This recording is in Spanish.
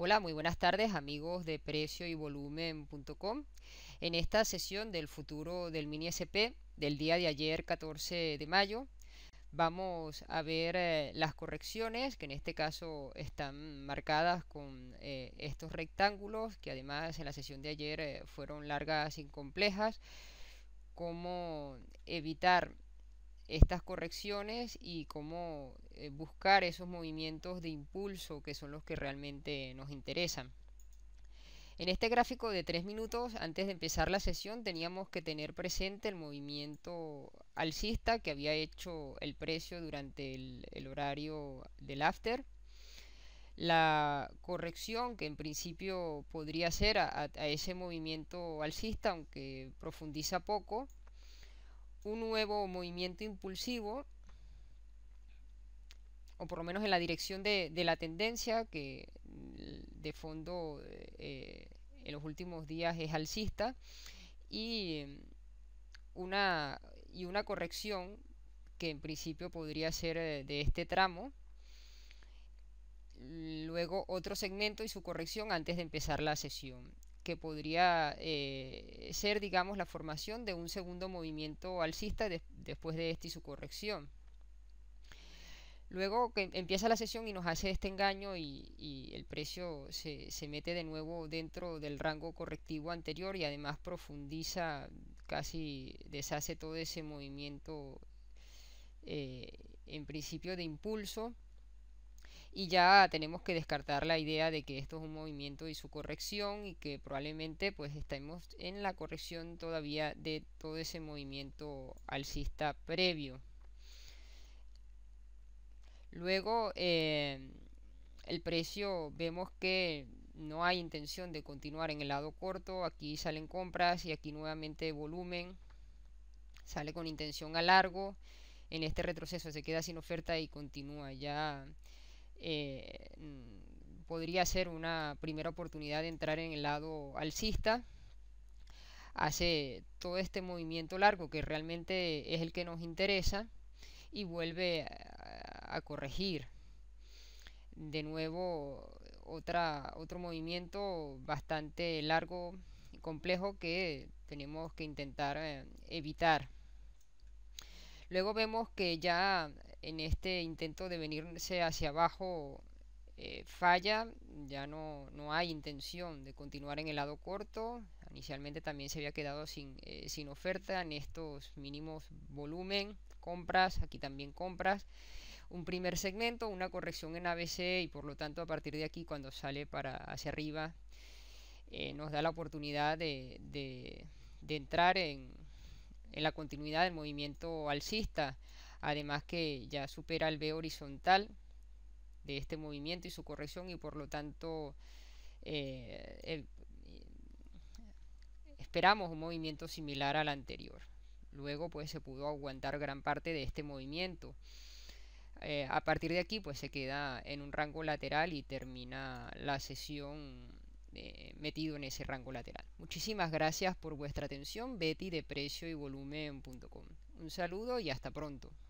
Hola, muy buenas tardes amigos de precio y volumen.com. En esta sesión del futuro del mini SP del día de ayer 14 de mayo vamos a ver eh, las correcciones que en este caso están marcadas con eh, estos rectángulos que además en la sesión de ayer eh, fueron largas y complejas cómo evitar estas correcciones y cómo eh, buscar esos movimientos de impulso que son los que realmente nos interesan. En este gráfico de tres minutos, antes de empezar la sesión, teníamos que tener presente el movimiento alcista que había hecho el precio durante el, horario del after. La corrección que en principio podría ser a ese movimiento alcista, aunque profundiza poco, un nuevo movimiento impulsivo, o por lo menos en la dirección de, la tendencia, que mm, de fondo eh, en los últimos días es alcista, y mm, una, y una corrección que en principio podría ser eh, de este tramo, luego otro segmento y su corrección antes de empezar la sesión que podría eh, ser, digamos, la formación de un segundo movimiento alcista después de este y su corrección. Luego que empieza la sesión y nos hace este engaño y, el precio se, mete de nuevo dentro del rango correctivo anterior y además profundiza, casi deshace todo ese movimiento eh, en principio de impulso y ya tenemos que descartar la idea de que esto es un movimiento y su corrección y que probablemente pues estemos en la corrección todavía de todo ese movimiento alcista previo. Luego em, el precio vemos que no hay intención de continuar en el lado corto, aquí salen compras y aquí nuevamente volumen, sale con intención a largo, en este retroceso se queda sin oferta y continúa ya eh, mm, podría ser una primera oportunidad de entrar en el lado alcista. Hace todo este movimiento largo que realmente es el que nos interesa y vuelve a, corregir. De nuevo, otra, otro movimiento bastante largo y complejo que tenemos que intentar eh, evitar. Luego vemos que ya en este intento de venirse hacia abajo eh, falla, ya no, no, hay intención de continuar en el lado corto. Inicialmente también se había quedado sin, eh, oferta en estos mínimos volumen, compras, aquí también compras. Un primer segmento, una corrección en ABC y por lo tanto a partir de aquí cuando sale para hacia arriba eh, nos da la oportunidad de, de, de entrar en, en la continuidad del movimiento alcista además que ya supera el B horizontal de este movimiento y su corrección y por lo tanto eh, eh, esperamos un movimiento similar al anterior. Luego pues se pudo aguantar gran parte de este movimiento. Eh, a partir de aquí pues se queda en un rango lateral y termina la sesión metido en ese rango lateral. Muchísimas gracias por vuestra atención, Betty de precio y volumen.com. Un saludo y hasta pronto.